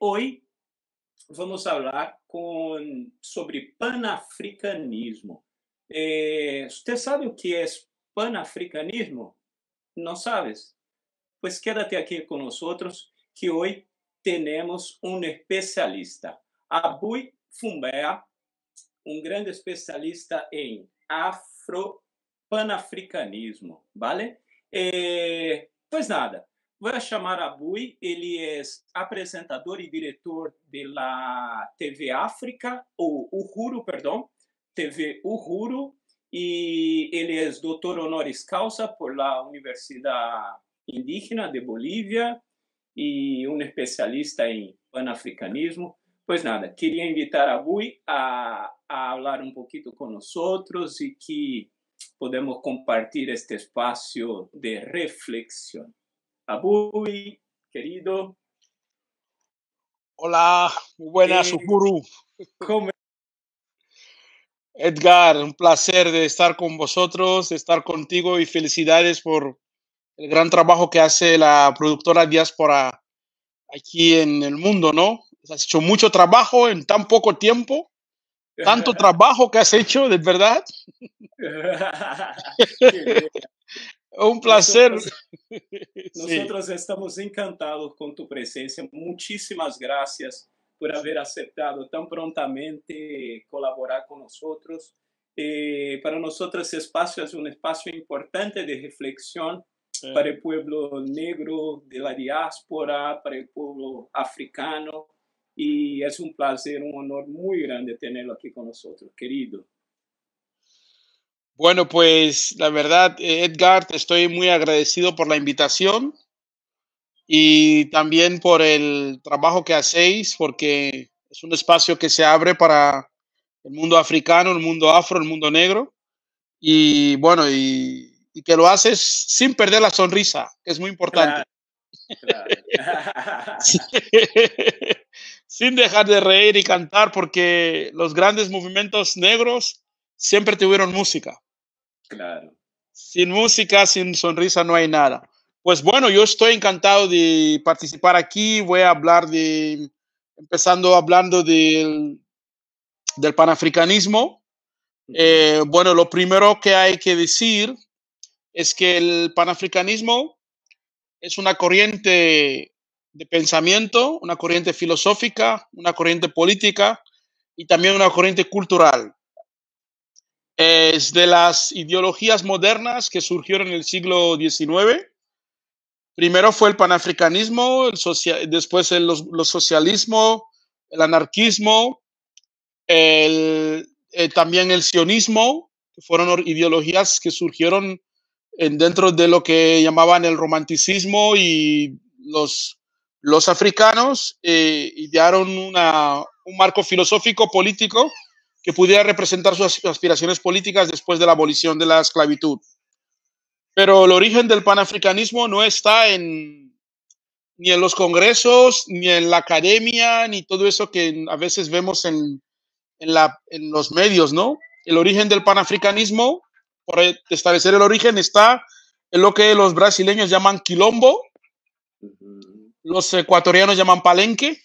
hoje vamos falar com, sobre panafricanismo. Eh, você sabe o que é panafricanismo? Não sabes? Pois quédate aqui conosco, que hoje temos um especialista. Abui Fumbea, um grande especialista em afro-panafricanismo, vale? Eh, pois nada, Vou chamar Abui, ele é apresentador e diretor da TV África, ou Uhuru, perdão, TV Uhuru, e ele é doutor honoris causa por la Universidade Indígena de Bolívia e um especialista em panafricanismo. Pois nada, queria invitar Abui a, a falar um pouquinho conosco e que podemos compartilhar este espaço de reflexão. Abuy, querido. Hola, muy buenas, eh, Ukuru. Edgar, un placer de estar con vosotros, de estar contigo y felicidades por el gran trabajo que hace la productora Diáspora aquí en el mundo, ¿no? Has hecho mucho trabajo en tan poco tiempo, tanto trabajo que has hecho, de verdad. Un placer. Nosotros, estamos encantados con tu presencia. Muchísimas gracias por haber aceptado tan prontamente colaborar con nosotros. Eh, para nosotros este espacio es un espacio importante de reflexión para el pueblo negro de la diáspora, para el pueblo africano. Y es un placer, un honor muy grande tenerlo aquí con nosotros, querido. Bueno, pues la verdad, Edgar, te estoy muy agradecido por la invitación y también por el trabajo que hacéis, porque es un espacio que se abre para el mundo africano, el mundo afro, el mundo negro, y bueno, y, que lo haces sin perder la sonrisa, que es muy importante. sin dejar de reír y cantar, porque los grandes movimientos negros siempre tuvieron música. Claro. Sin música, sin sonrisa no hay nada. Pues bueno, yo estoy encantado de participar aquí. Voy a hablar de, empezando hablando del, del panafricanismo. Eh, bueno, lo primero que hay que decir es que el panafricanismo es una corriente de pensamiento, una corriente filosófica, una corriente política y también una corriente cultural es de las ideologías modernas que surgieron en el siglo XIX. Primero fue el panafricanismo, después el socialismo, el anarquismo, eh, también el sionismo, que fueron ideologías que surgieron dentro de lo que llamaban el romanticismo y los, africanos y eh, idearon un marco filosófico político que pudiera representar sus aspiraciones políticas después de la abolición de la esclavitud. Pero el origen del panafricanismo no está en ni en los congresos, ni en la academia, ni todo eso que a veces vemos en, en, la, en los medios, ¿no? El origen del panafricanismo, por e-, establecer el origen, está en lo que los brasileños llaman quilombo, los ecuatorianos llaman palenque,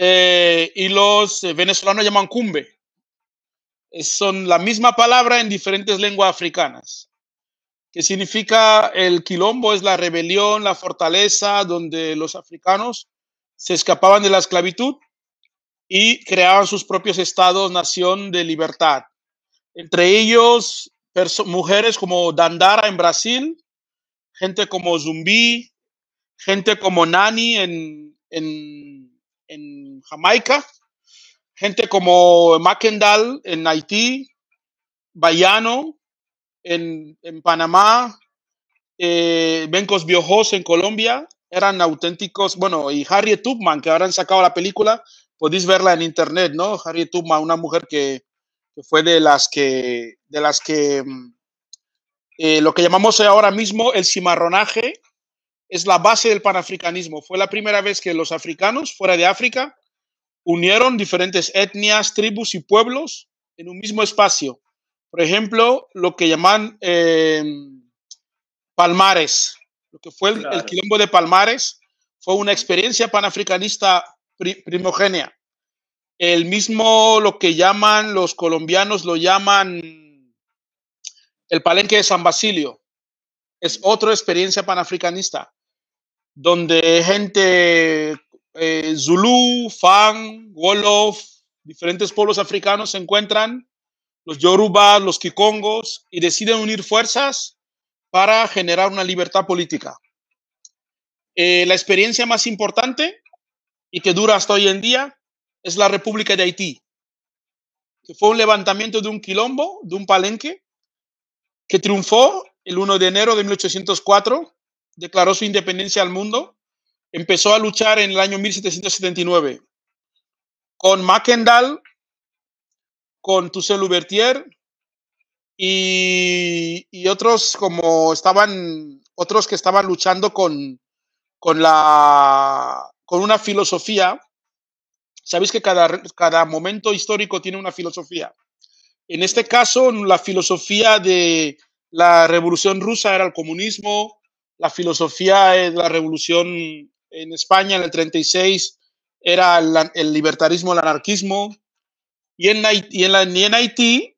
eh, y los eh, venezolanos llaman cumbe. Son la misma palabra en diferentes lenguas africanas, que significa el quilombo, es la rebelión, la fortaleza donde los africanos se escapaban de la esclavitud y creaban sus propios estados, nación de libertad. Entre ellos, mujeres como Dandara en Brasil, gente como Zumbi, gente como Nani en, en Jamaica, gente como Mackendal en Haití, Bayano en, Panamá, eh, Bencos Biojos en Colombia, eran auténticos, bueno, y Harriet Tubman, que ahora han sacado la película, podéis verla en internet, ¿no? Harriet Tubman, una mujer que, fue de las que, de las que, mm, eh, lo que llamamos ahora mismo el cimarronaje, es la base del panafricanismo. Fue la primera vez que los africanos fuera de África unieron diferentes etnias, tribus y pueblos en un mismo espacio. Por ejemplo, lo que llaman eh, Palmares, lo que fue el, el, quilombo de Palmares, fue una experiencia panafricanista primogénea. El mismo, lo que llaman los colombianos, lo llaman el palenque de San Basilio. Es otra experiencia panafricanista, donde gente eh, Zulu, Fang, Wolof, diferentes pueblos africanos se encuentran, los Yoruba, los Kikongos, y deciden unir fuerzas para generar una libertad política. Eh, la experiencia más importante y que dura hasta hoy en día es la República de Haití, que fue un levantamiento de un quilombo, de un palenque, que triunfó el 1 de enero de 1804, declaró su independencia al mundo empezó a luchar en el año 1779 con Mackendall, con Toussaint Louvertier y, y, otros como estaban, otros que estaban luchando con, con, la, con una filosofía. Sabéis que cada, cada momento histórico tiene una filosofía. En este caso, la filosofía de la revolución rusa era el comunismo, la filosofía de la revolución en España en el 36 era el, libertarismo, el anarquismo, y en, en la, en Haití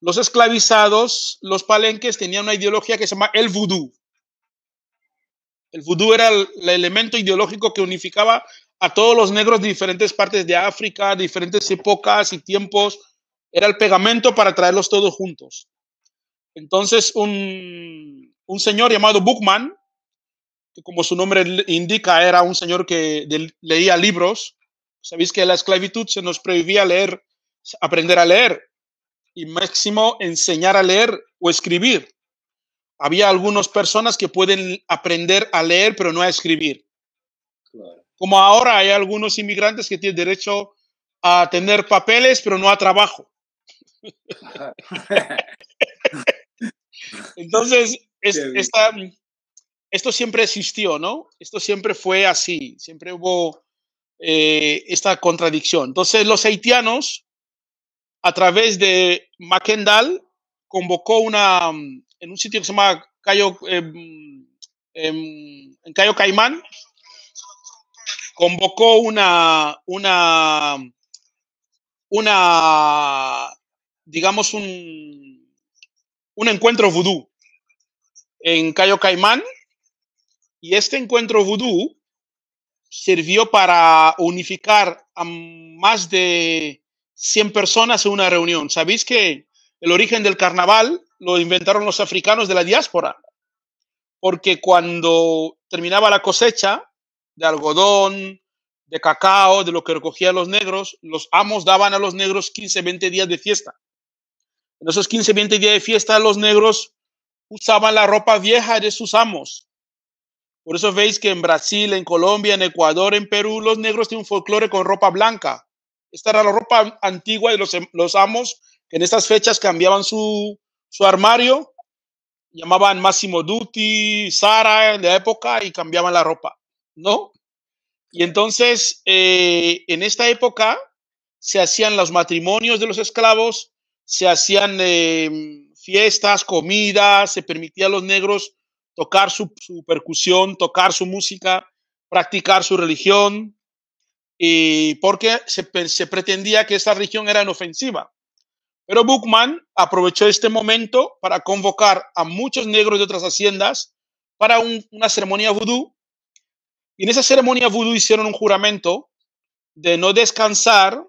los esclavizados, los palenques tenían una ideología que se llama el vudú. El vudú era el, elemento ideológico que unificaba a todos los negros de diferentes partes de África, diferentes épocas y tiempos. Era el pegamento para traerlos todos juntos. Entonces, un, un señor llamado Buchmann, como su nombre indica, era un señor que leía libros. Sabéis que en la esclavitud se nos prohibía leer, aprender a leer y máximo enseñar a leer o escribir. Había algunas personas que pueden aprender a leer pero no a escribir. Como ahora hay algunos inmigrantes que tienen derecho a tener papeles pero no a trabajo. Entonces, esta, esto siempre existió, ¿no? Esto siempre fue así, siempre hubo eh, esta contradicción. Entonces los haitianos, a través de Mackendal, convocó una, mm, en un sitio que se llama Cayo, em, em, en Caimán, convocó una, una, una, digamos, un, un encuentro vudú en Cayo Caimán y este encuentro vudú sirvió para unificar a más de 100 personas en una reunión. Sabéis que el origen del carnaval lo inventaron los africanos de la diáspora, porque cuando terminaba la cosecha de algodón, de cacao, de lo que recogían los negros, los amos daban a los negros 15, 20 días de fiesta. En esos 15, 20 días de fiesta, los negros usaban la ropa vieja de sus amos por eso veis que en Brasil, en Colombia, en Ecuador, en Perú, los negros tienen un folclore con ropa blanca. Esta era la ropa antigua de los, em, los amos que en estas fechas cambiaban su, armario, llamaban máximo Dutti, Sara en la época y cambiaban la ropa, ¿no? Y entonces, eh, en esta época se hacían los matrimonios de los esclavos, se hacían em, fiestas, comidas, se permitía a los negros tocar su, percusión, tocar su música, practicar su religión, y porque se, pretendía que esa religión era inofensiva. Pero Buchman aprovechó este momento para convocar a muchos negros de otras haciendas para una ceremonia vudú. Y en esa ceremonia vudú hicieron un juramento de no descansar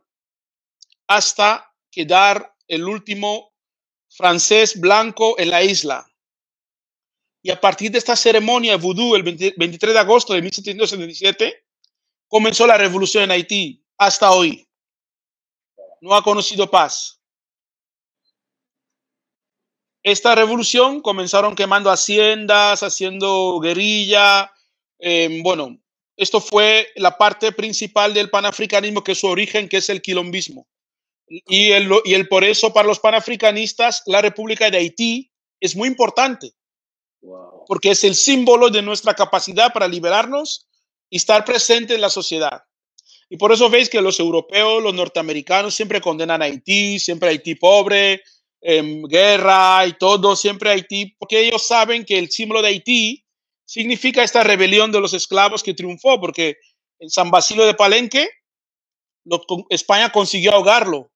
hasta quedar el último francés blanco en la isla. Y a partir de esta ceremonia de vudú, el 23 de agosto de 1777, comenzó la revolución en Haití hasta hoy. No ha conocido paz. Esta revolución comenzaron quemando haciendas, haciendo guerrilla. Em, bueno, esto fue la parte principal del panafricanismo, que es su origen, que es el quilombismo. Y, y el, por eso para los panafricanistas la República de Haití es muy importante, porque es el símbolo de nuestra capacidad para liberarnos y estar presente en la sociedad. Y por eso veis que los europeos, los norteamericanos siempre condenan a Haití, siempre Haití pobre, en em, guerra y todo, siempre Haití, porque ellos saben que el símbolo de Haití significa esta rebelión de los esclavos que triunfó, porque en San Basilio de Palenque España consiguió ahogarlo.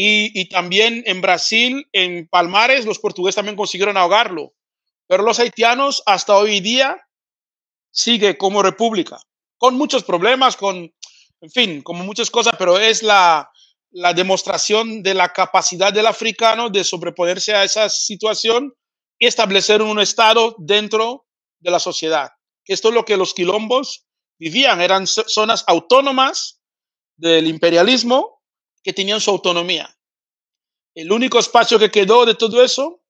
y también en Brasil, en Palmares, los portugueses también consiguieron ahogarlo. Pero los haitianos hasta hoy día sigue como república, con muchos problemas, con, en fin, como muchas cosas, pero es la, demostración de la capacidad del africano de sobreponerse a esa situación y establecer un Estado dentro de la sociedad. Esto es lo que los quilombos vivían, eran zonas autónomas del imperialismo que tenían su autonomía. El único espacio que quedó de todo eso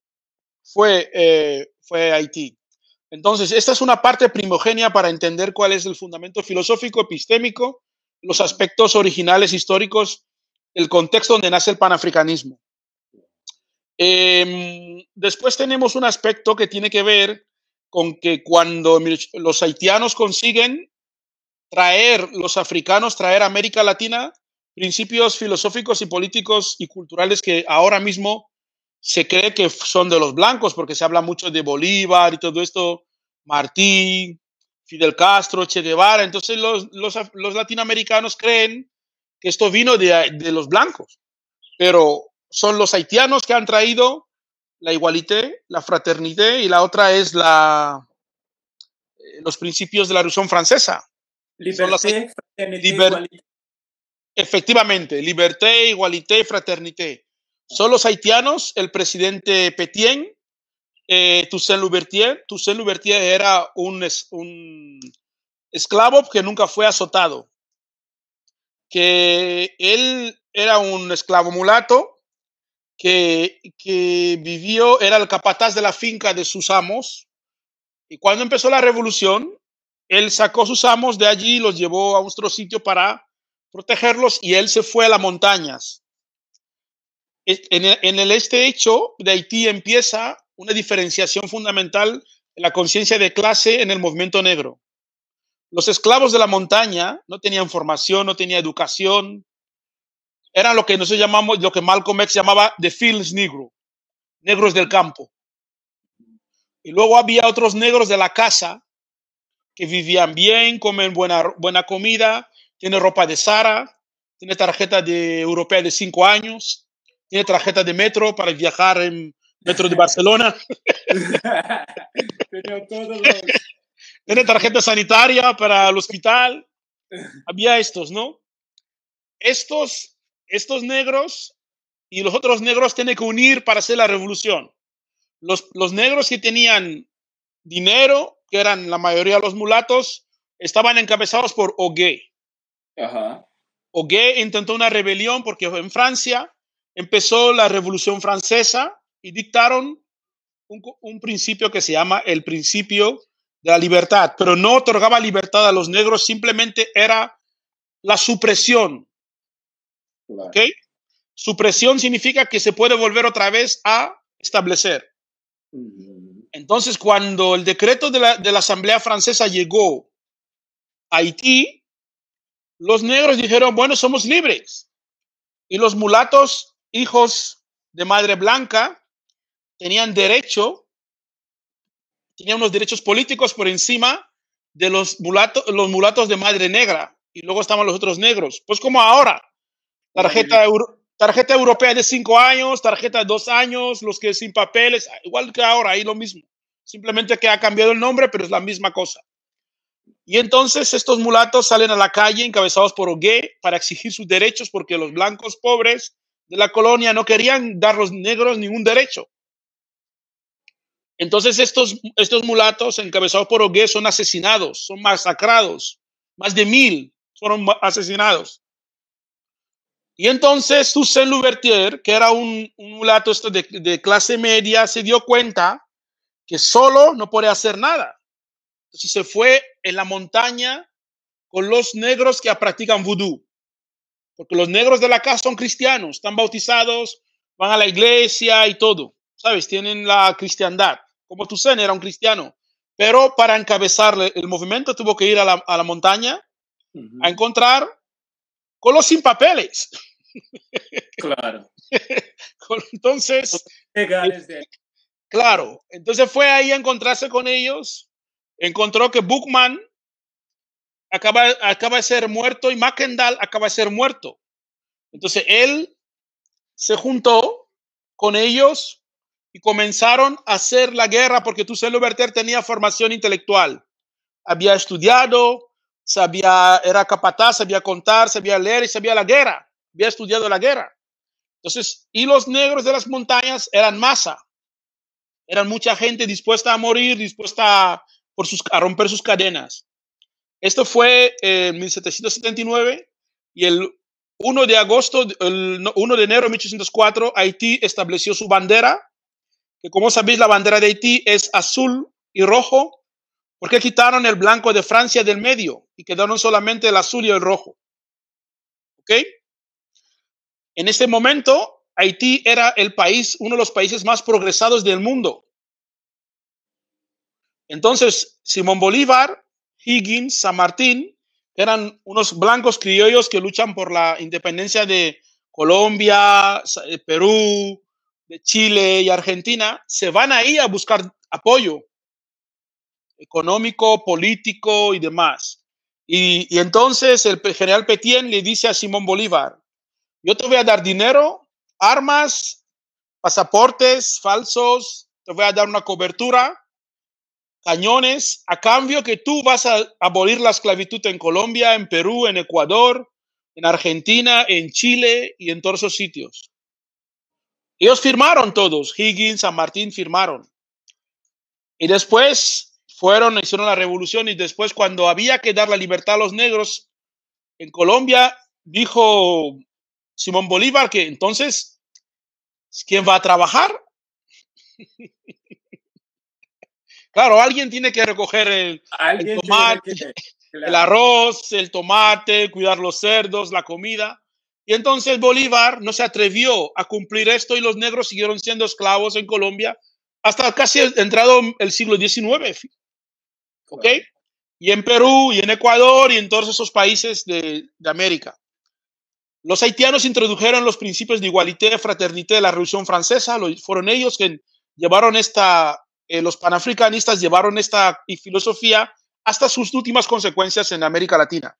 fue eh, fue Haití. Entonces, esta es una parte primogénea para entender cuál es el fundamento filosófico, epistémico, los aspectos originales históricos, el contexto donde nace el panafricanismo. Em, después tenemos un aspecto que tiene que ver con que cuando los haitianos consiguen traer, los africanos traer a América Latina, principios filosóficos y políticos y culturales que ahora mismo se cree que son de los blancos porque se habla mucho de Bolívar y todo esto, Martín Fidel Castro, Che Guevara. Entonces los, latinoamericanos creen que esto vino de, los blancos, pero son los haitianos que han traído la igualité, la fraternité y la otra es la, eh, los principios de la Revolución Francesa. Liberté, Efectivamente, liberté, igualité, fraternité son los haitianos, el presidente Petien, eh, Toussaint Louvertier. Toussaint Louvertier era un, esclavo que nunca fue azotado, que él era un esclavo mulato que, que, vivió, era el capataz de la finca de sus amos. Y cuando empezó la revolución, él sacó sus amos de allí, y los llevó a otro sitio para protegerlos y él se fue a las montañas. En este hecho de Haití empieza una diferenciación fundamental en la conciencia de clase en el movimiento negro. Los esclavos de la montaña no tenían formación, no tenían educación, eran lo que nosotros llamamos, lo que Malcolm X llamaba the fields negro, negros del campo. Y luego había otros negros de la casa que vivían bien, comen buena, buena comida, tienen ropa de Sara, tiene tarjeta de europea de cinco años, tiene tarjeta de metro para viajar en metro de Barcelona. tiene tarjeta sanitaria para el hospital. Había estos, ¿no? Estos, estos negros y los otros negros tienen que unir para hacer la revolución. Los, negros que tenían dinero, que eran la mayoría de los mulatos, estaban encabezados por Ogué. Ogué intentó una rebelión porque en Francia empezó la Revolución Francesa y dictaron un, principio que se llama el principio de la libertad, pero no otorgaba libertad a los negros, simplemente era la supresión. Supresión significa que se puede volver otra vez a establecer. Entonces, cuando el decreto de la, de la Asamblea Francesa llegó a Haití, los negros dijeron, bueno, somos libres. Y los mulatos hijos de madre blanca tenían derecho, tenían unos derechos políticos por encima de los, los mulatos de madre negra. Y luego estaban los otros negros. Pues como ahora, tarjeta, tarjeta europea de cinco años, tarjeta de dos años, los que sin papeles, ah, igual que ahora, ahí lo mismo. Simplemente que ha cambiado el nombre, pero es la misma cosa. Y entonces estos mulatos salen a la calle encabezados por Ogué para exigir sus derechos porque los blancos pobres de la colonia no querían dar los negros ningún derecho. Entonces estos, estos mulatos encabezados por Ogué son asesinados, son masacrados. Más de mil fueron asesinados. Y entonces Toussaint Louvertier, que era un, mulato este de, clase media, se dio cuenta que solo no podía hacer nada. Entonces se fue en la montaña con los negros que practican vudú porque los negros de la casa son cristianos, están bautizados, van a la iglesia y todo, ¿sabes? Tienen la cristiandad, como Toussaint era un cristiano, pero para encabezar el movimiento tuvo que ir a la, montaña a encontrar con los sin papeles. Claro. entonces... De... Claro, entonces fue ahí a encontrarse con ellos, encontró que Bookman acaba, de ser muerto y Mackendall acaba de ser muerto. Entonces él se juntó con ellos y comenzaron a hacer la guerra porque Tucelo berter tenía formación intelectual. Había estudiado, sabía, era capataz, sabía contar, sabía leer y sabía la guerra. Había estudiado la guerra. Entonces, y los negros de las montañas eran masa. Eran mucha gente dispuesta a morir, dispuesta por sus, a romper sus cadenas. Esto fue en 1779 y el 1 de agosto, el 1 de enero de 1804, Haití estableció su bandera, que como sabéis la bandera de Haití es azul y rojo, porque quitaron el blanco de Francia del medio y quedaron solamente el azul y el rojo. ¿Ok? En ese momento, Haití era el país, uno de los países más progresados del mundo. Entonces, Simón Bolívar Higgins, San Martín, eran unos blancos criollos que luchan por la independencia de Colombia, eh, Perú, de Chile y Argentina, se van ahí a buscar apoyo económico, político y demás. Y, y entonces el general Petien le dice a Simón Bolívar, yo te voy a dar dinero, armas, pasaportes falsos, te voy a dar una cobertura, cañones a cambio que tú vas a abolir la esclavitud en Colombia, en Perú, en Ecuador, en Argentina, en Chile y en todos esos sitios. Ellos firmaron todos, Higgins, San Martín firmaron. Y después fueron, hicieron la revolución y después cuando había que dar la libertad a los negros en Colombia, dijo Simón Bolívar que entonces, ¿quién va a trabajar? Claro, alguien tiene que recoger el, arroz, el tomate, cuidar los cerdos, la comida. Y entonces Bolívar no se atrevió a cumplir esto y los negros siguieron siendo esclavos en Colombia hasta casi entrado el siglo XIX. ¿Ok? Y en Perú y en Ecuador y en todos esos países de, de América. Los haitianos introdujeron los principios de igualité, fraternité de la Revolución Francesa. fueron ellos que llevaron esta eh, los panafricanistas llevaron esta filosofía hasta sus últimas consecuencias en América Latina.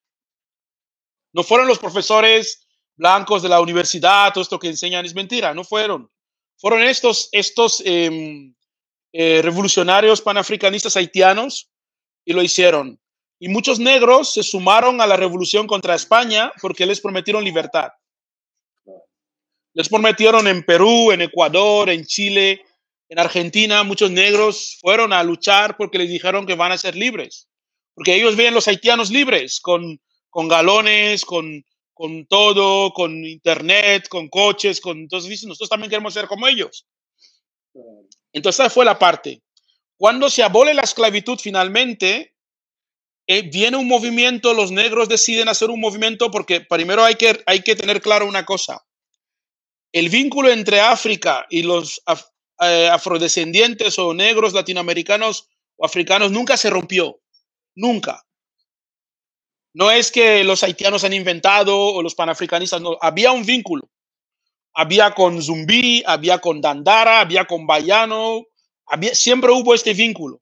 No fueron los profesores blancos de la universidad, todo esto que enseñan es mentira, no fueron. Fueron estos, estos em, eh, revolucionarios panafricanistas haitianos y lo hicieron. Y muchos negros se sumaron a la revolución contra España porque les prometieron libertad. Les prometieron en Perú, en Ecuador, en Chile, en Argentina muchos negros fueron a luchar porque les dijeron que van a ser libres, porque ellos ven los haitianos libres, con, con galones, con, con todo, con internet, con coches, con... Entonces dicen, nosotros también queremos ser como ellos. Entonces esa fue la parte. Cuando se abole la esclavitud finalmente, eh, viene un movimiento, los negros deciden hacer un movimiento porque primero hay que, hay que tener claro una cosa. El vínculo entre África y los, eh, afrodescendientes o negros, latinoamericanos o africanos, nunca se rompió, nunca. No es que los haitianos han inventado o los panafricanistas, no, había un vínculo. Había con Zumbi, había con Dandara, había con Bayano, había, siempre hubo este vínculo.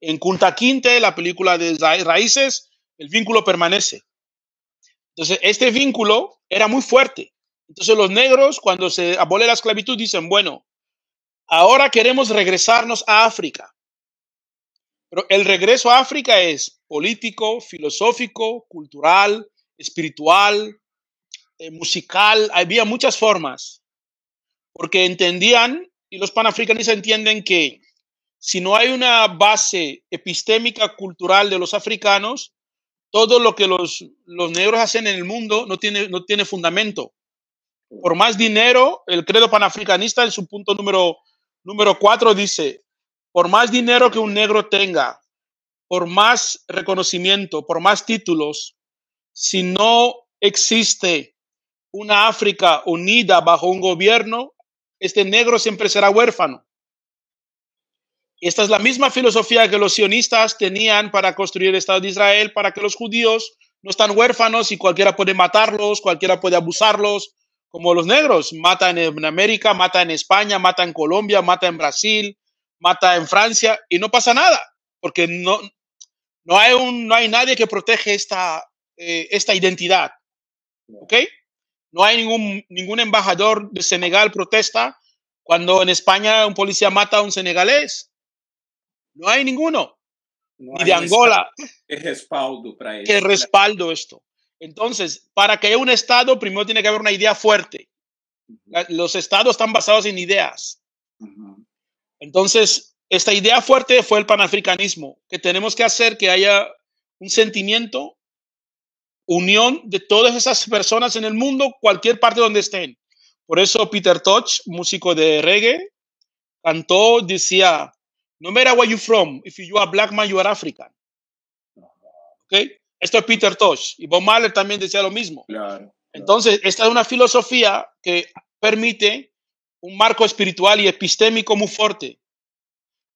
En Cunta Quinte, la película de Raíces, el vínculo permanece. Entonces, este vínculo era muy fuerte. Entonces, los negros, cuando se abole la esclavitud, dicen, bueno, Ahora queremos regresarnos a África. Pero el regreso a África es político, filosófico, cultural, espiritual, eh, musical. Había muchas formas. Porque entendían, y los panafricanistas entienden que si no hay una base epistémica cultural de los africanos, todo lo que los, negros hacen en el mundo no tiene, no tiene fundamento. Por más dinero, el credo panafricanista en su punto número Número cuatro dice, por más dinero que un negro tenga, por más reconocimiento, por más títulos, si no existe una África unida bajo un gobierno, este negro siempre será huérfano. Esta es la misma filosofía que los sionistas tenían para construir el Estado de Israel, para que los judíos no están huérfanos y cualquiera puede matarlos, cualquiera puede abusarlos, como los negros. Matan en América, mata en España, mata en Colombia, mata en Brasil, mata en Francia y no pasa nada, porque no, no, hay, un, no hay nadie que protege esta, eh, esta identidad. ¿Ok? No hay ningún, ningún embajador de Senegal protesta cuando en España un policía mata a un senegalés. No hay ninguno. de Angola. Que respaldo esto. Entonces, para que haya un Estado, primero tiene que haber una idea fuerte. Los Estados están basados en ideas. Entonces, esta idea fuerte fue el panafricanismo, que tenemos que hacer que haya un sentimiento, unión de todas esas personas en el mundo, cualquier parte donde estén. Por eso Peter Touch, músico de reggae, cantó, decía, no matter where you from, if you are black man, you are African. Okay? Esto es Peter Tosh. Y Bob también decía lo mismo. Entonces, esta es una filosofía que permite un marco espiritual y epistémico muy fuerte.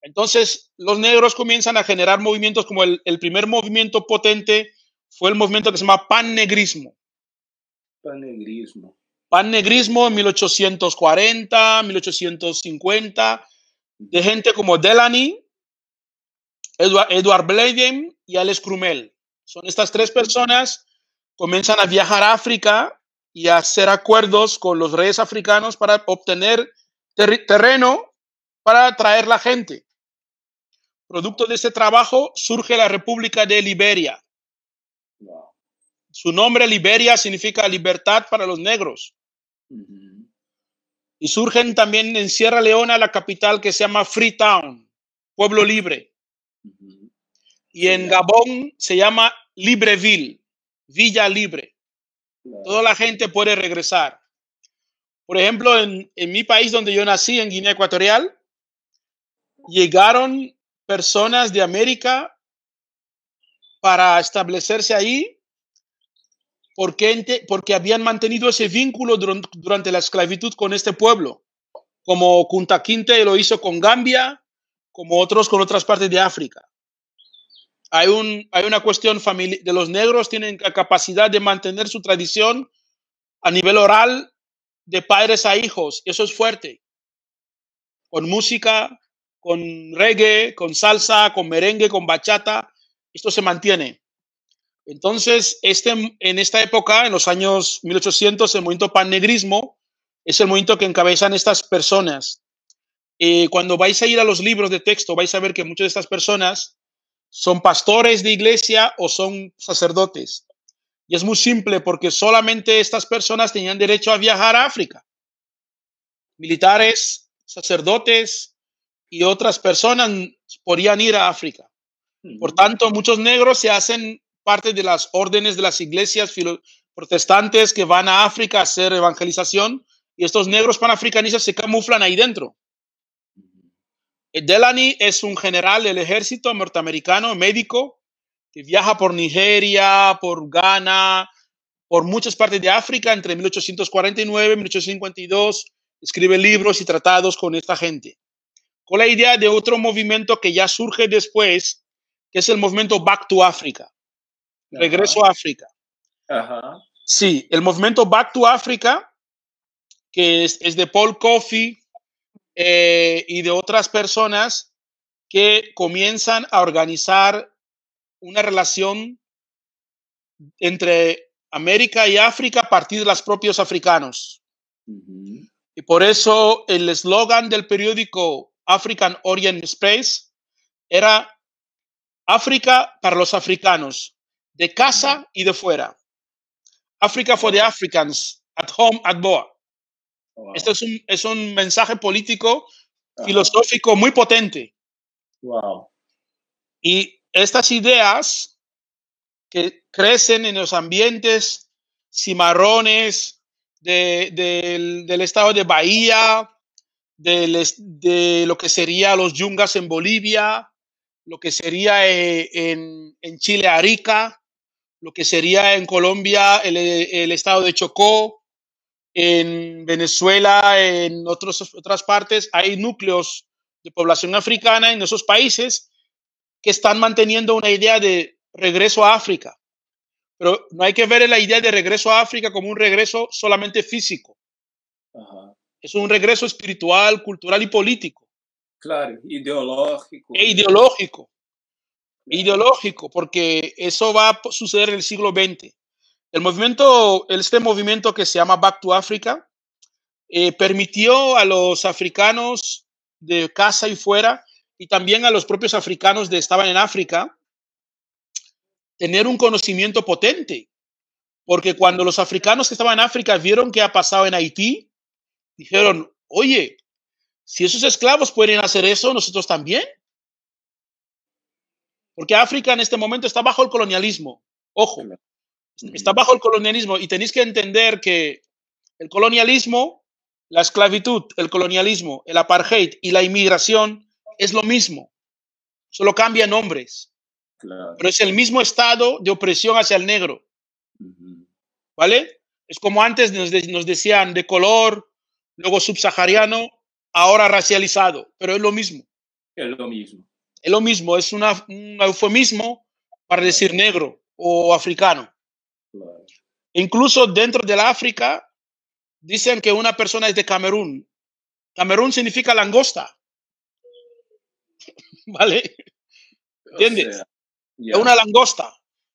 Entonces, los negros comienzan a generar movimientos como el, primer movimiento potente fue el movimiento que se llama pan-negrismo. pan en 1840, 1850, de gente como Delany, Edward, Edward y Alex Crumel. Son estas tres personas, comienzan a viajar a África y a hacer acuerdos con los reyes africanos para obtener terreno para atraer la gente. Producto de este trabajo surge la República de Liberia. Su nombre Liberia significa libertad para los negros. Y surgen también en Sierra Leona la capital que se llama Freetown, pueblo libre. Y en Gabón se llama Libreville, Villa Libre. Toda la gente puede regresar. Por ejemplo, en, mi país donde yo nací, en Guinea Ecuatorial, llegaron personas de América para establecerse ahí porque, porque habían mantenido ese vínculo durante la esclavitud con este pueblo, como Kunta lo hizo con Gambia, como otros con otras partes de África hay, una cuestión familiar, de los negros tienen la capacidad de mantener su tradición a nivel oral de padres a hijos, eso es fuerte, con música, con reggae, con salsa, con merengue, con bachata, esto se mantiene. Entonces, este, en esta época, en los años 1800, el movimiento pannegrismo es el movimiento que encabezan estas personas. Eh, cuando vais a ir a los libros de texto, vais a ver que muchas de estas personas ¿Son pastores de iglesia o son sacerdotes? Y es muy simple porque solamente estas personas tenían derecho a viajar a África. Militares, sacerdotes y otras personas podían ir a África. Por tanto, muchos negros se hacen parte de las órdenes de las iglesias protestantes que van a África a hacer evangelización y estos negros panafricanistas se camuflan ahí dentro. Eh, Delany es un general del ejército norteamericano, médico, que viaja por Nigeria, por Ghana, por muchas partes de África entre 1849 y 1852. Escribe libros y tratados con esta gente. Con la idea de otro movimiento que ya surge después, que es el movimiento Back to Africa. Regreso a África. Ajá. Sí, el movimiento Back to Africa, que es, es de Paul Coffey, eh, y de otras personas que comienzan a organizar una relación entre América y África a partir de los propios africanos. Y por eso el eslogan del periódico African Orient Space era África para los africanos, de casa y de fuera. África for the Africans, at home, at board. Esto es un, mensaje político, filosófico muy potente. Y estas ideas que crecen en los ambientes cimarrones del, estado de Bahía, de, de lo que sería los yungas en Bolivia, lo que sería eh, en, en Chile, Arica, lo que sería en Colombia el estado de Chocó, en Venezuela, en otros, otras partes, hay núcleos de población africana en esos países que están manteniendo una idea de regreso a África. Pero no hay que ver la idea de regreso a África como un regreso solamente físico. Es un regreso espiritual, cultural y político. Claro, ideológico. E ideológico. Ideológico, porque eso va a suceder en el siglo XX. El movimiento, este movimiento que se llama Back to Africa, eh, permitió a los africanos de casa y fuera, y también a los propios africanos que estaban en África, tener un conocimiento potente. Porque cuando los africanos que estaban en África vieron qué ha pasado en Haití, dijeron, oye, si esos esclavos pueden hacer eso, nosotros también. Porque África en este momento está bajo el colonialismo. Ojo, está bajo el colonialismo y tenéis que entender que el colonialismo, la esclavitud, el colonialismo, el apartheid y la inmigración es lo mismo, solo cambian nombres, pero es el mismo estado de opresión hacia el negro, ¿vale? Es como antes nos, decían de color, luego subsahariano, ahora racializado, pero es lo mismo. Es lo mismo. Es lo mismo, es un eufemismo para decir negro o africano. Incluso dentro del África, dicen que una persona es de Camerún. Camerún significa langosta. ¿Vale? ¿Entiendes? Es una langosta.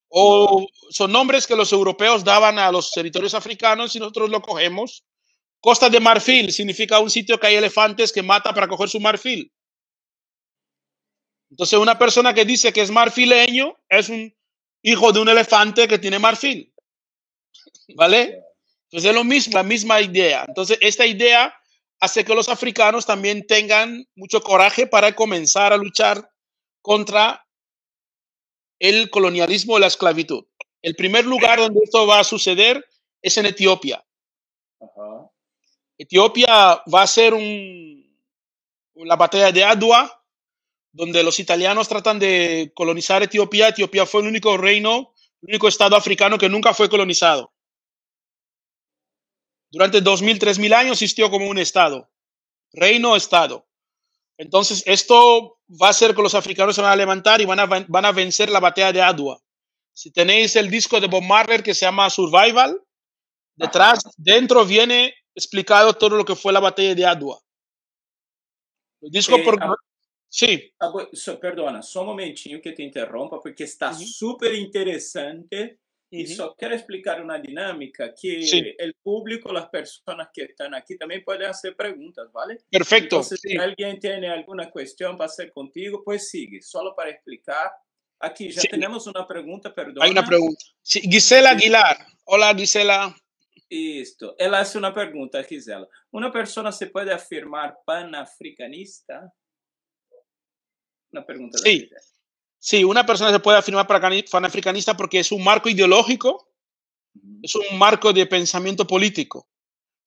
O son nombres que los europeos daban a los territorios africanos y nosotros lo cogemos. Costa de Marfil significa un sitio que hay elefantes que mata para coger su marfil. Entonces, una persona que dice que es marfileño es un hijo de un elefante que tiene marfil. ¿Vale? Entonces es lo mismo, la misma idea. Entonces esta idea hace que los africanos también tengan mucho coraje para comenzar a luchar contra el colonialismo y la esclavitud. El primer lugar donde esto va a suceder es en Etiopía. Etiopía va a ser un, la batalla de Adwa, donde los italianos tratan de colonizar Etiopía. Etiopía fue el único reino, el único estado africano que nunca fue colonizado. Durante 2.000, 3.000 años existió como un estado, reino-estado. Entonces, esto va a ser que los africanos se van a levantar y van a, vencer la batalla de Adwa. Si tenéis el disco de Bob Marley que se llama Survival, detrás, dentro viene explicado todo lo que fue la batalla de Adwa. El disco eh, por... Sim. Agora, tá só, perdona, só um momentinho que te interrompa, porque está uhum. super interessante. Uhum. E só quero explicar uma dinâmica que o público, as pessoas que estão aqui também podem fazer perguntas, vale? Perfeito. Então, se alguém tem alguma questão para ser contigo, pois sigue. Só para explicar. Aqui já temos uma pergunta, perdona. Há uma pergunta. Gisela Aguilar. Olá, Gisela. Isto. Ela hace uma pergunta, Gisela. Uma pessoa se pode afirmar panafricanista? una pregunta. Sí. sí, una persona se puede afirmar panafricanista porque es un marco ideológico, es un marco de pensamiento político.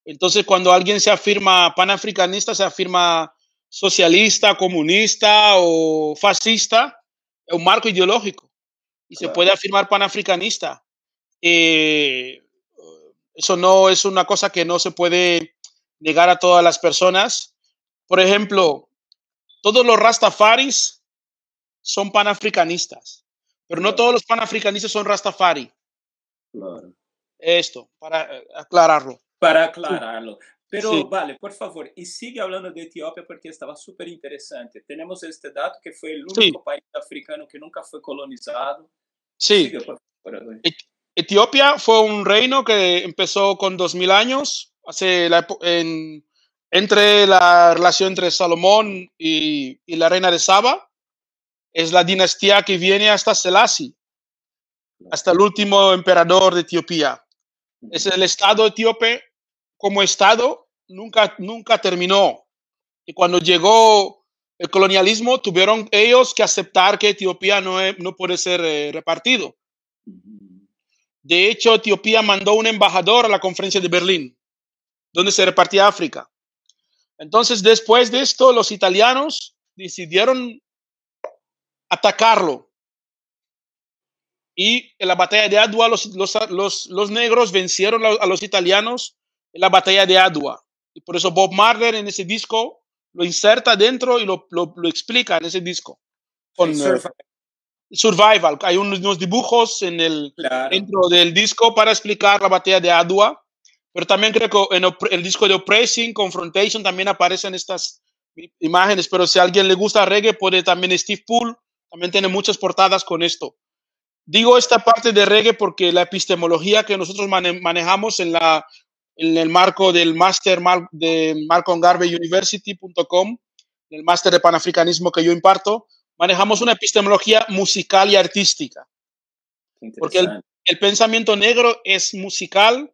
Entonces, cuando alguien se afirma panafricanista, se afirma socialista, comunista o fascista, es un marco ideológico. Y se puede afirmar panafricanista. Eh, eso no es una cosa que no se puede negar a todas las personas. Por ejemplo, todos los rastafaris son panafricanistas, pero no todos los panafricanistas son rastafari. Esto, para eh, aclararlo. Para aclararlo. Pero vale, por favor, y sigue hablando de Etiopía porque estaba súper interesante. Tenemos este dato que fue el único país africano que nunca fue colonizado. Sí. Etiopía fue un reino que empezó con 2000 años, hace entre la relación entre Salomón y, y la reina de Saba es la dinastía que viene hasta Selassie, hasta el último emperador de Etiopía. Es el Estado etíope como Estado nunca, nunca terminó. Y cuando llegó el colonialismo, tuvieron ellos que aceptar que Etiopía no, no puede ser eh, repartido. De hecho, Etiopía mandó un embajador a la conferencia de Berlín, donde se repartía África. Entonces, después de esto, los italianos decidieron atacarlo. Y en la batalla de Adua, los, los, los, negros vencieron a los italianos en la batalla de Adua. Y por eso Bob Marler en ese disco lo inserta dentro y lo, lo, explica en ese disco. Con, eh, survival. Hay unos, dibujos en el, dentro del disco para explicar la batalla de Adua. Pero también creo que en el disco de Oppressing, Confrontation, también aparecen estas imágenes. Pero si a alguien le gusta reggae, puede también Steve Poole también tiene muchas portadas con esto. Digo esta parte de reggae porque la epistemología que nosotros manejamos en, la, en el marco del máster de Malcolm Garvey University.com, el máster de panafricanismo que yo imparto, manejamos una epistemología musical y artística. Porque el, el pensamiento negro es musical,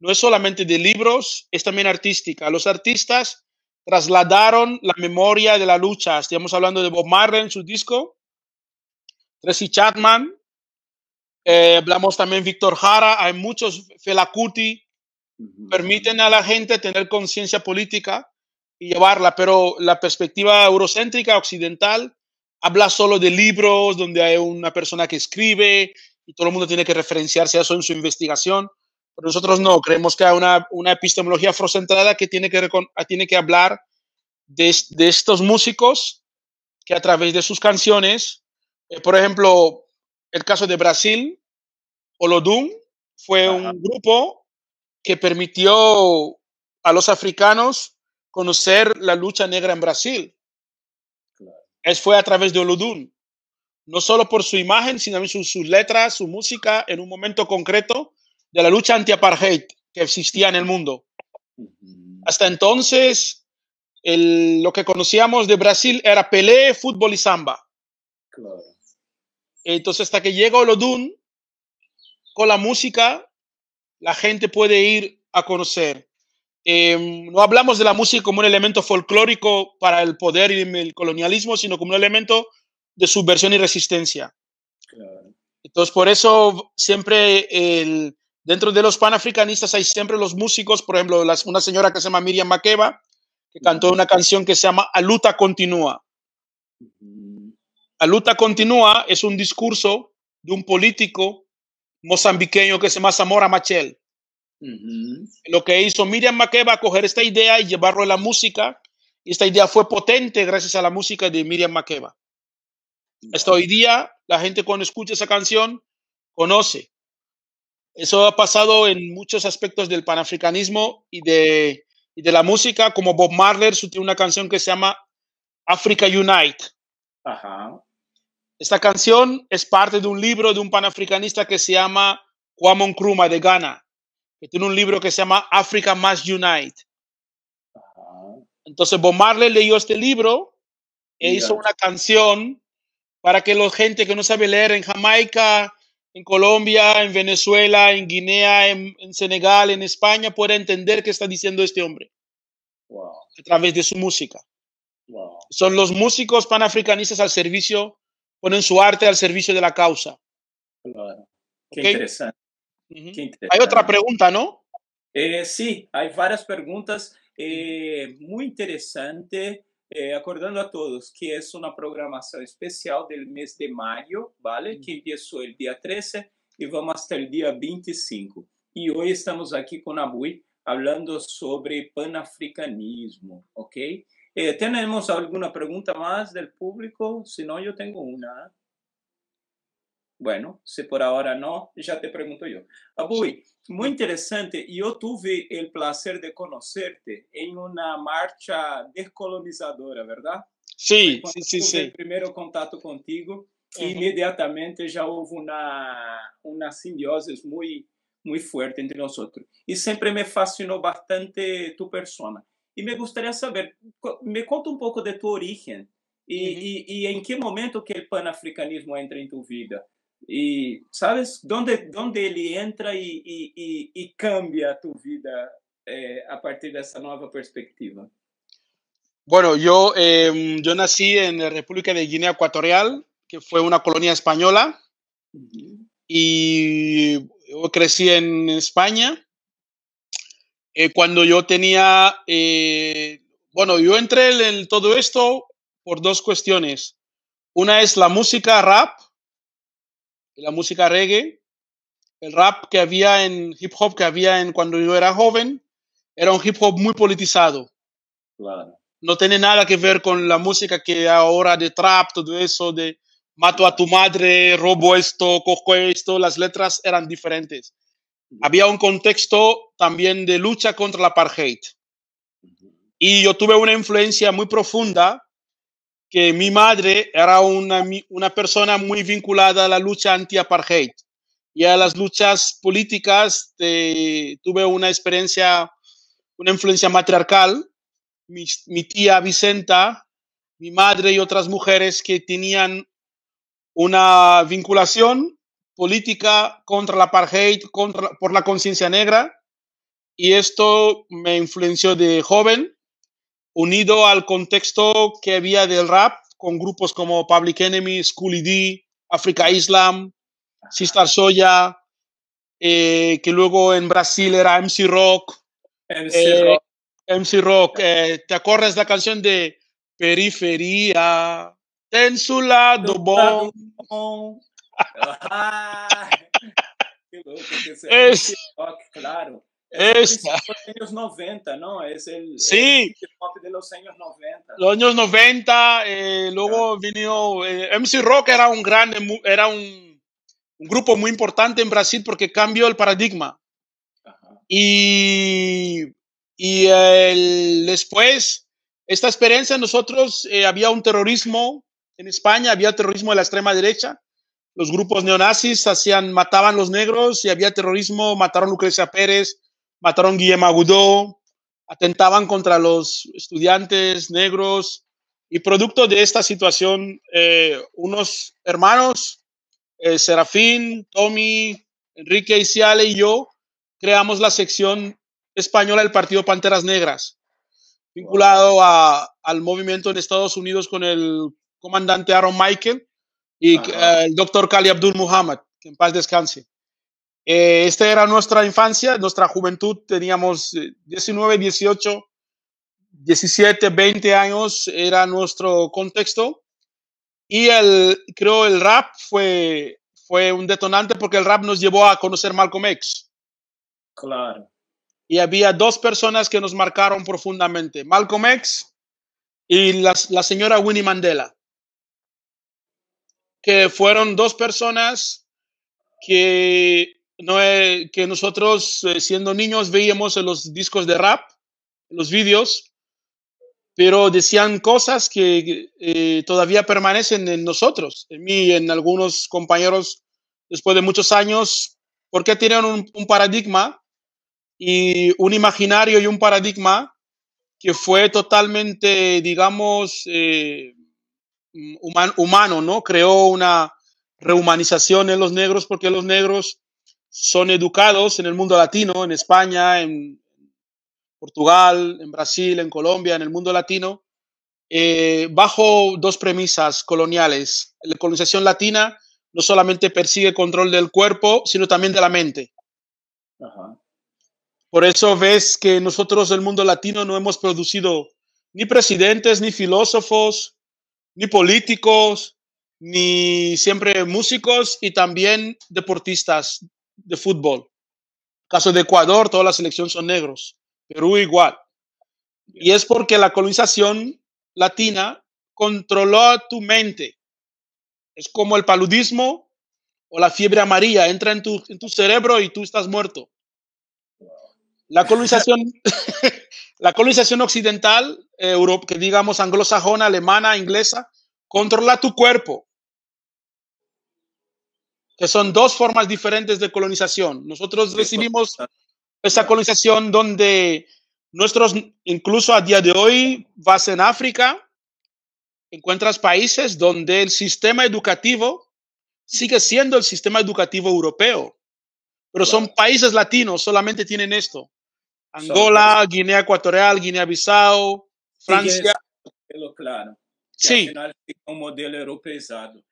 no es solamente de libros, es también artística. Los artistas trasladaron la memoria de la lucha. Estamos hablando de Bob Marley en su disco, Tracy Chapman, eh, hablamos también Víctor Jara, hay muchos, Felacuti, permiten a la gente tener conciencia política y llevarla, pero la perspectiva eurocéntrica occidental habla solo de libros donde hay una persona que escribe y todo el mundo tiene que referenciarse a eso en su investigación, pero nosotros no, creemos que hay una, una epistemología afrocentrada que tiene que, tiene que hablar de, de estos músicos que a través de sus canciones eh, por ejemplo, el caso de Brasil, Olodum fue un grupo que permitió a los africanos conocer la lucha negra en Brasil. Es fue a través de Olodum, no solo por su imagen, sino también sus, letras, su música, en un momento concreto de la lucha anti-apartheid que existía en el mundo. Hasta entonces, lo que conocíamos de Brasil era Pelé, fútbol y samba. Entonces, hasta que llega Olodun, con la música, la gente puede ir a conocer. Em, no hablamos de la música como un elemento folclórico para el poder y el colonialismo, sino como un elemento de subversión y resistencia. Entonces, por eso siempre el, dentro de los panafricanistas hay siempre los músicos, por ejemplo, las, una señora que se llama Miriam Makeba, que cantó una canción que se llama Luta Continúa. La luta continúa es un discurso de un político mozambiqueño que se llama Zamora Machel. Lo que hizo Miriam Makeba, coger esta idea y llevarlo a la música. Esta idea fue potente gracias a la música de Miriam Makeba. Hasta hoy día, la gente cuando escucha esa canción conoce. Eso ha pasado en muchos aspectos del panafricanismo y de, de la música, como Bob Marler, tiene una canción que se llama Africa Unite. Ajá. Esta canción es parte de un libro de un panafricanista que se llama Kwame Nkrumah de Ghana, que tiene un libro que se llama Africa Must Unite. Entonces Bob Marley leyó este libro e hizo una canción para que la gente que no sabe leer en Jamaica, en Colombia, en Venezuela, en Guinea, en, Senegal, en España, pueda entender qué está diciendo este hombre a través de su música. Son los músicos panafricanistas al servicio ponen su arte al servicio de la causa. Claro. Qué, ¿Okay? interesante. Uh -huh. Qué interesante. Hay otra pregunta, ¿no? Eh, sí, hay varias preguntas. Eh, muy interesante. Eh, acordando a todos que es una programación especial del mes de mayo, ¿vale? Que empezó el día 13 y vamos hasta el día 25. Y hoy estamos aquí con Abui hablando sobre panafricanismo, ¿ok? Eh, ¿Tenemos alguna pregunta más del público? Si no, yo tengo una. Bueno, si por ahora no, ya te pregunto yo. Abuy, muy interesante. Yo tuve el placer de conocerte en una marcha descolonizadora, ¿verdad? Sí, sí, sí, tuve El primer contacto contigo, inmediatamente ya hubo una, una simbiosis muy, muy fuerte entre nosotros. Y siempre me fascinó bastante tu persona. Y me gustaría saber, me conta un poco de tu origen y en qué momento que el panafricanismo entra en tu vida. y sabes dónde dónde él entra y cambia tu vida eh, a partir de esa nueva perspectiva? Bueno, yo, em, yo nací en la República de Guinea Ecuatorial, que fue una colonia española, y yo crecí en España, eh, cuando yo tenía, eh, bueno, yo entré en todo esto por dos cuestiones. Una es la música rap, la música reggae, el rap que había en hip hop que había en cuando yo era joven, era un hip hop muy politizado. No tiene nada que ver con la música que ahora de trap, todo eso, de mato a tu madre, robo esto, cojo esto, las letras eran diferentes había un contexto también de lucha contra la apartheid. Y yo tuve una influencia muy profunda, que mi madre era una, una persona muy vinculada a la lucha anti-apartheid y a las luchas políticas. Eh, tuve una experiencia, una influencia matriarcal. mi tía Vicenta, mi madre y otras mujeres que tenían una vinculación política, contra la apartheid, contra, por la conciencia negra. Y esto me influenció de joven, unido al contexto que había del rap, con grupos como Public Enemy, Schooly e D, Africa Islam, sister Soya, eh, que luego en Brasil era MC Rock. MC eh, Rock. Eh, ¿Te acuerdas la canción de Periferia? en su lado claro. Es los años 90, ¿no? Es el, sí. de los años 90. Los 90, eh, luego vino eh, MC Rock era un gran, era un, grupo muy importante en Brasil porque cambió el paradigma. Y, y después, esta experiencia, nosotros eh, había un terrorismo en España, había terrorismo de la extrema derecha los grupos neonazis hacían, mataban los negros y había terrorismo, mataron Lucrecia Pérez, mataron Guillermo Agudó, atentaban contra los estudiantes negros y producto de esta situación, eh, unos hermanos, eh, Serafín, Tommy, Enrique Isiale y yo, creamos la sección española del Partido Panteras Negras, vinculado al movimiento en Estados Unidos con el comandante Aaron Michael y eh, el doctor Kali Abdul Muhammad, que en paz descanse. Eh, esta era nuestra infancia, nuestra juventud, teníamos 19, 18, 17, 20 años, era nuestro contexto. Y el, creo el rap fue, fue un detonante porque el rap nos llevó a conocer Malcolm X. Claro. Y había dos personas que nos marcaron profundamente, Malcolm X y la, la señora Winnie Mandela que fueron dos personas que, no, que nosotros eh, siendo niños veíamos en los discos de rap, en los vídeos, pero decían cosas que eh, todavía permanecen en nosotros, en mí, en algunos compañeros después de muchos años, porque tienen un, paradigma y un imaginario y un paradigma que fue totalmente, digamos, eh, Mm, humano, ¿no? Creó una rehumanización en los negros porque los negros son educados en el mundo latino, en España, en Portugal, en Brasil, en Colombia, en el mundo latino, eh, bajo dos premisas coloniales. La colonización latina no solamente persigue control del cuerpo, sino también de la mente. Por eso ves que nosotros del mundo latino no hemos producido ni presidentes, ni filósofos, ni políticos, ni siempre músicos y también deportistas de fútbol. Caso de Ecuador, todas la selección son negros, Perú igual. Y es porque la colonización latina controló tu mente. Es como el paludismo o la fiebre amarilla, entra en tu, en tu cerebro y tú estás muerto. La colonización, La colonización occidental, eh, que digamos anglosajona, alemana, inglesa, controla tu cuerpo, que son dos formas diferentes de colonización. Nosotros recibimos esa colonización donde nuestros, incluso a día de hoy, vas en África, encuentras países donde el sistema educativo sigue siendo el sistema educativo europeo, pero son países latinos, solamente tienen esto. Angola, Guiné Equatorial, Guiné-Bissau, França. claro. sim. Afinal, fica é um modelo europeizado.